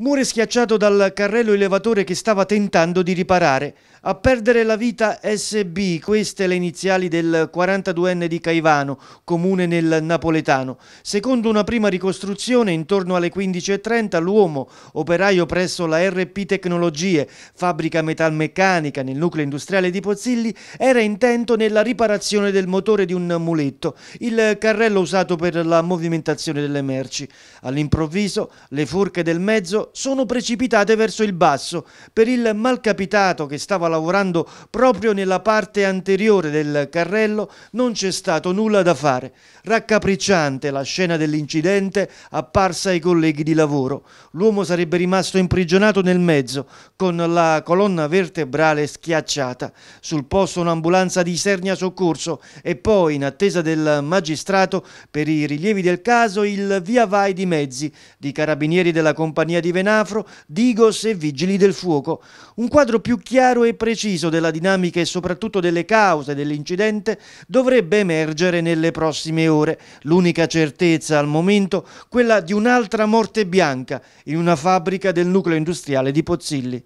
Muore schiacciato dal carrello elevatore che stava tentando di riparare. A perdere la vita SB, queste le iniziali del 42enne di Caivano, comune nel napoletano. Secondo una prima ricostruzione, intorno alle 15.30 l'uomo, operaio presso la RP Tecnologie, fabbrica metalmeccanica nel nucleo industriale di Pozzilli, era intento nella riparazione del motore di un muletto, il carrello usato per la movimentazione delle merci. All'improvviso le forche del mezzo sono precipitate verso il basso. Per il malcapitato che stava lavorando proprio nella parte anteriore del carrello non c'è stato nulla da fare. Raccapricciante la scena dell'incidente apparsa ai colleghi di lavoro. L'uomo sarebbe rimasto imprigionato nel mezzo con la colonna vertebrale schiacciata. Sul posto un'ambulanza di Sernia Soccorso e poi in attesa del magistrato per i rilievi del caso il via vai di mezzi di carabinieri della compagnia di Venezia Benafro, Digos e Vigili del Fuoco. Un quadro più chiaro e preciso della dinamica e soprattutto delle cause dell'incidente dovrebbe emergere nelle prossime ore. L'unica certezza al momento quella di un'altra morte bianca in una fabbrica del nucleo industriale di Pozzilli.